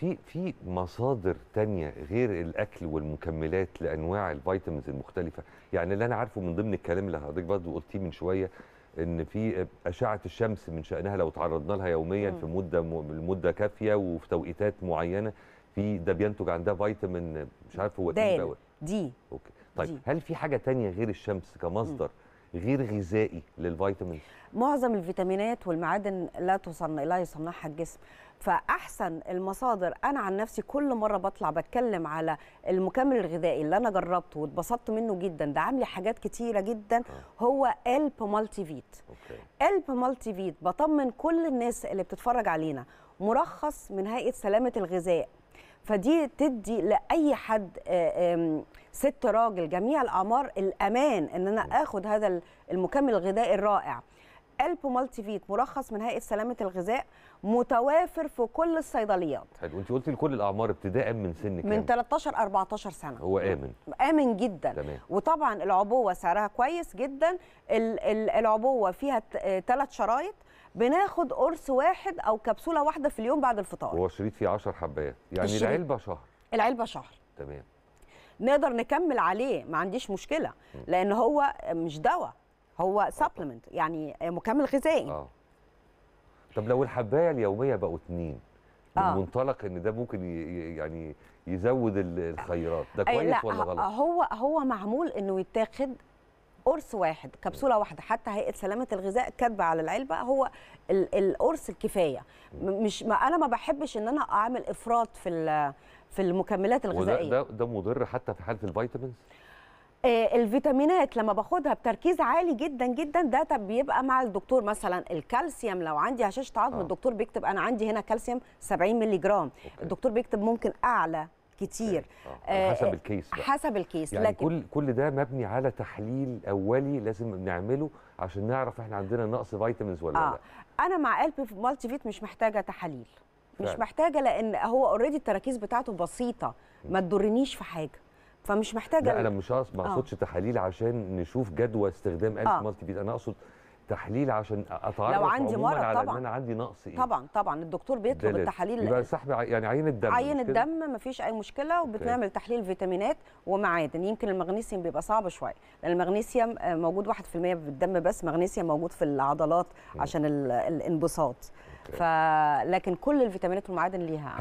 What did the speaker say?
في في مصادر تانية غير الاكل والمكملات لانواع الفيتامينز المختلفه يعني اللي انا عارفه من ضمن الكلام اللي حضرتك برضه قلتيه من شويه ان في اشعه الشمس من شانها لو تعرضنا لها يوميا في مده لمده كافيه وفي توقيتات معينه في ده بينتج عندها فيتامين مش عارف هو ايه دي اوكي طيب دي. هل في حاجه تانية غير الشمس كمصدر م. غير غذائي للفيتامين معظم الفيتامينات والمعادن لا تصنع لا يصنعها الجسم فاحسن المصادر انا عن نفسي كل مره بطلع بتكلم على المكمل الغذائي اللي انا جربته واتبسطت منه جدا ده عامل حاجات كتيره جدا آه. هو الب مالتي فيت الب مالتي فيت بطمن كل الناس اللي بتتفرج علينا مرخص من هيئه سلامه الغذاء فدي تدي لاي حد آه، ست راجل جميع الاعمار الامان ان انا اخد هذا المكمل الغذائي الرائع الب مالتي فيت مرخص من هيئه سلامه الغذاء متوافر في كل الصيدليات حلو انت قلتي لكل الاعمار ابتداء من سن كام من 13 14 سنه هو امن امن جدا تمام. وطبعا العبوه سعرها كويس جدا العبوه فيها ثلاث شرايط بناخد قرص واحد او كبسوله واحده في اليوم بعد الفطار هو شريط فيه 10 حبات يعني الشريط. العلبه شهر العلبه شهر تمام نقدر نكمل عليه ما عنديش مشكله لان هو مش دواء هو سبلمنت يعني مكمل غذائي اه طب لو الحبايه اليوميه بقوا اتنين آه. من منطلق ان ده ممكن يعني يزود الخيرات ده أيوة، كويس لا ولا غلط هو هو معمول انه يتاخد قرص واحد كبسوله واحده حتى هيئه سلامه الغذاء كاتبه على العلبه هو القرص الكفايه مش ما انا ما بحبش ان انا اعمل افراط في في المكملات الغذائيه وده ده, ده مضر حتى في حاله الفيتامينز آه، الفيتامينات لما باخدها بتركيز عالي جدا جدا ده طب بيبقى مع الدكتور مثلا الكالسيوم لو عندي هشاشه عظم آه. الدكتور بيكتب انا عندي هنا كالسيوم 70 مللي جرام الدكتور بيكتب ممكن اعلى كتير آه. آه، حسب آه، الكيس بقى. حسب الكيس يعني لكن كل كل ده مبني على تحليل اولي لازم نعمله عشان نعرف احنا عندنا نقص فيتامينز ولا آه. لا انا مع قلب مالتي فيت مش محتاجه تحاليل مش محتاجه لان هو اوريدي التراكيز بتاعته بسيطه ما تضرنيش في حاجه فمش محتاجه لا انا مش ما آه. اقصدش تحاليل عشان نشوف جدوى استخدام الف آه. مالتي بيت انا اقصد تحليل عشان اتعرف لو عندي مرض على طبعا ان انا عندي نقص ايه طبعا طبعا الدكتور بيطلب التحاليل يبقى سحب يعني عين الدم عين الدم مفيش اي مشكله وبتعمل تحليل فيتامينات ومعادن يمكن المغنيسيوم بيبقى صعب شويه لان المغنيسيوم آه، موجود 1% في الدم بس مغنيسيوم موجود في العضلات عشان الانبساط فلكن كل الفيتامينات والمعادن ليها